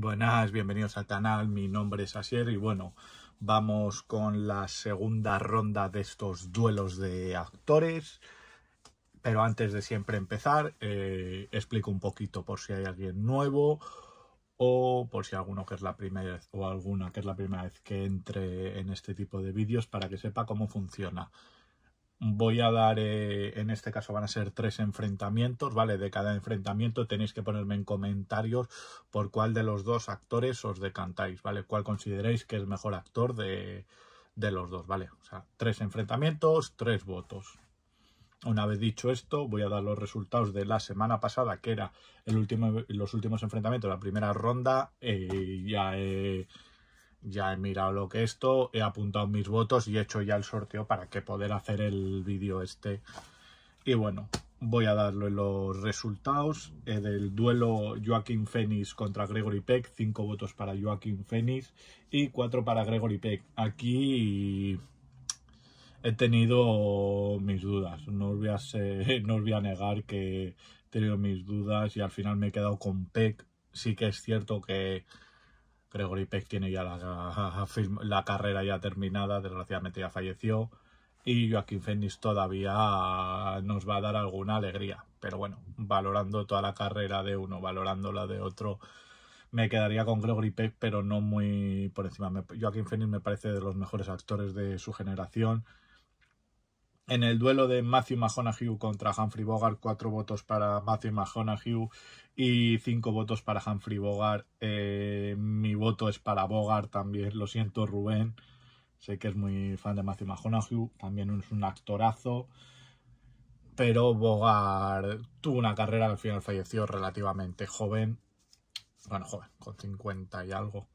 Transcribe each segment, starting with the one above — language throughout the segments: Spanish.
Buenas, bienvenidos al canal, mi nombre es Asier y bueno, vamos con la segunda ronda de estos duelos de actores. Pero antes de siempre empezar, eh, explico un poquito por si hay alguien nuevo o por si alguno que es la primera vez, o alguna que es la primera vez que entre en este tipo de vídeos para que sepa cómo funciona. Voy a dar, eh, en este caso van a ser tres enfrentamientos, ¿vale? De cada enfrentamiento tenéis que ponerme en comentarios por cuál de los dos actores os decantáis, ¿vale? Cuál consideráis que es mejor actor de, de los dos, ¿vale? O sea, tres enfrentamientos, tres votos. Una vez dicho esto, voy a dar los resultados de la semana pasada, que era el último, los últimos enfrentamientos, la primera ronda, eh, y ya he eh, ya he mirado lo que esto, he apuntado mis votos y he hecho ya el sorteo para que poder hacer el vídeo este. Y bueno, voy a darle los resultados eh, del duelo Joaquín Fénix contra Gregory Peck. Cinco votos para Joaquín Fénix y cuatro para Gregory Peck. Aquí he tenido mis dudas. No voy no os voy a negar que he tenido mis dudas y al final me he quedado con Peck. Sí que es cierto que Gregory Peck tiene ya la, carrera ya terminada, desgraciadamente ya falleció. Y Joaquín Phoenix todavía nos va a dar alguna alegría. Pero bueno, valorando toda la carrera de uno, valorando la de otro, me quedaría con Gregory Peck, pero no muy por encima. Joaquín Phoenix me parece de los mejores actores de su generación en el duelo de Matthew McConaughey contra Humphrey Bogart, cuatro votos para Matthew McConaughey y cinco votos para Humphrey Bogart. Eh, mi voto es para Bogart también, lo siento Rubén. Sé que es muy fan de Matthew McConaughey, también es un actorazo. Pero Bogart tuvo una carrera, al final falleció relativamente joven. Bueno, joven, con 50 y algo.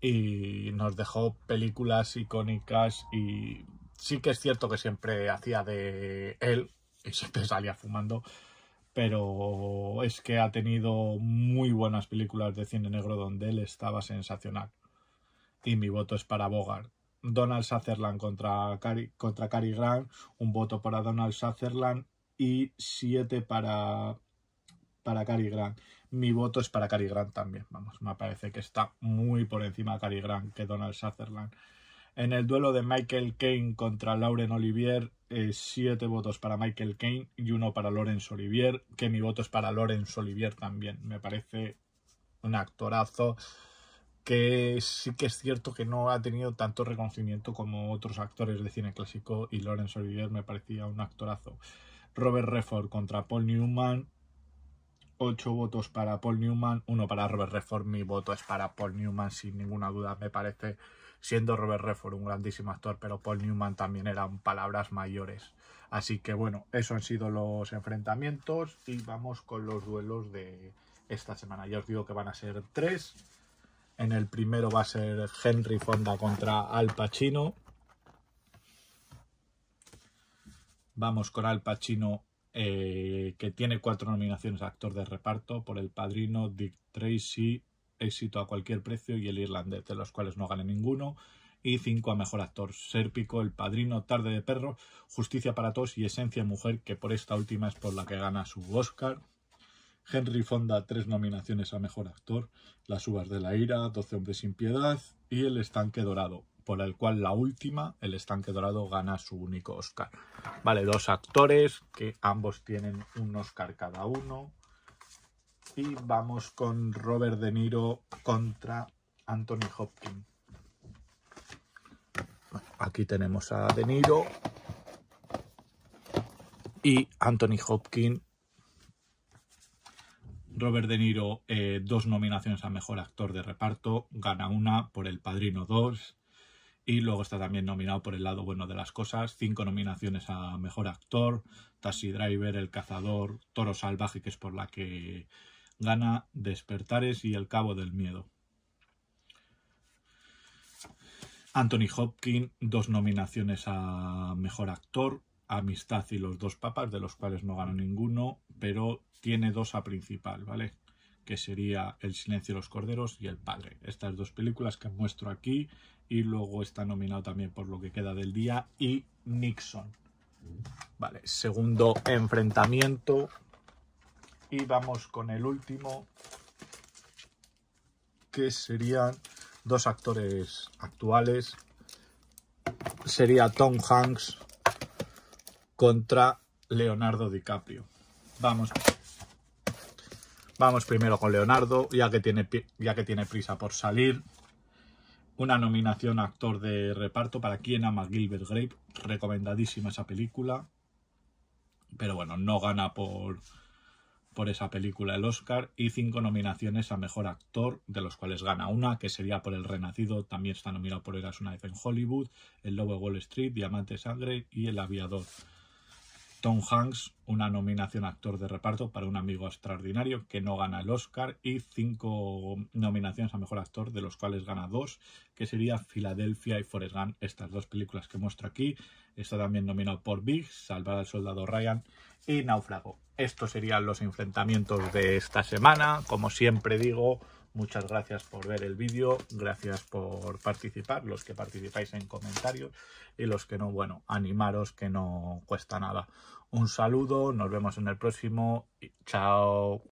Y nos dejó películas icónicas y sí que es cierto que siempre hacía de él y siempre salía fumando, pero es que ha tenido muy buenas películas de cine negro donde él estaba sensacional. Y mi voto es para Bogart. Donald Sutherland contra Cary, contra Grant, un voto para Donald Sutherland y siete para, para Cary Grant. Mi voto es para Cary Grant también, vamos, me parece que está muy por encima de Cary Grant que Donald Sutherland. En el duelo de Michael Kane contra Lauren Olivier, eh, siete votos para Michael Kane y uno para Laurence Olivier, que mi voto es para Laurence Olivier también. Me parece un actorazo que sí que es cierto que no ha tenido tanto reconocimiento como otros actores de cine clásico y Laurence Olivier me parecía un actorazo. Robert Redford contra Paul Newman, ocho votos para Paul Newman, uno para Robert Redford, mi voto es para Paul Newman sin ninguna duda, me parece siendo Robert Redford un grandísimo actor, pero Paul Newman también eran palabras mayores. Así que bueno, eso han sido los enfrentamientos y vamos con los duelos de esta semana. Ya os digo que van a ser tres. En el primero va a ser Henry Fonda contra Al Pacino. Vamos con Al Pacino, eh, que tiene cuatro nominaciones a actor de reparto por El Padrino, Dick Tracy, éxito a cualquier precio y el irlandés, de los cuales no gane ninguno. Y cinco a mejor actor, Sérpico, El Padrino, Tarde de Perro, Justicia para Todos y Esencia Mujer, que por esta última es por la que gana su Oscar. Henry Fonda, tres nominaciones a mejor actor, Las Uvas de la Ira, Doce Hombres sin Piedad y El Estanque Dorado, por el cual la última, El Estanque Dorado, gana su único Oscar. Vale, dos actores que ambos tienen un Oscar cada uno. Y vamos con Robert De Niro contra Anthony Hopkins. aquí tenemos a De Niro y Anthony Hopkins. Robert De Niro, eh, dos nominaciones a Mejor Actor de Reparto, gana una por El Padrino 2 y luego está también nominado por El Lado Bueno de las Cosas, cinco nominaciones a Mejor Actor, Taxi Driver, El Cazador, Toro Salvaje, que es por la que gana Despertares y El Cabo del Miedo. Anthony Hopkins, dos nominaciones a Mejor Actor, Amistad y Los Dos Papas, de los cuales no gana ninguno, pero tiene dos a principal, ¿vale? Que sería El Silencio de los Corderos y El Padre. Estas dos películas que muestro aquí y luego está nominado también por Lo que queda del día y Nixon. Vale, segundo enfrentamiento y vamos con el último, que serían dos actores actuales. Sería Tom Hanks contra Leonardo DiCaprio. Vamos. Vamos primero con Leonardo, ya que tiene, ya que tiene prisa por salir. Una nominación actor de reparto para quien ama Gilbert Grape. Recomendadísima esa película. Pero bueno, no gana por, por esa película el Oscar y cinco nominaciones a Mejor Actor, de los cuales gana una, que sería por El Renacido, también está nominado por Eras una vez en Hollywood, El Lobo de Wall Street, Diamante Sangre y El Aviador. Tom Hanks, una nominación a actor de reparto para un amigo extraordinario que no gana el Oscar y cinco nominaciones a mejor actor, de los cuales gana dos, que sería Filadelfia y Forrest Gump, estas dos películas que muestro aquí. Está también nominado por Big, Salvar al Soldado Ryan y Náufrago. Estos serían los enfrentamientos de esta semana. Como siempre digo, Muchas gracias por ver el vídeo, gracias por participar, los que participáis en comentarios y los que no, bueno, animaros que no cuesta nada. Un saludo, nos vemos en el próximo y chao.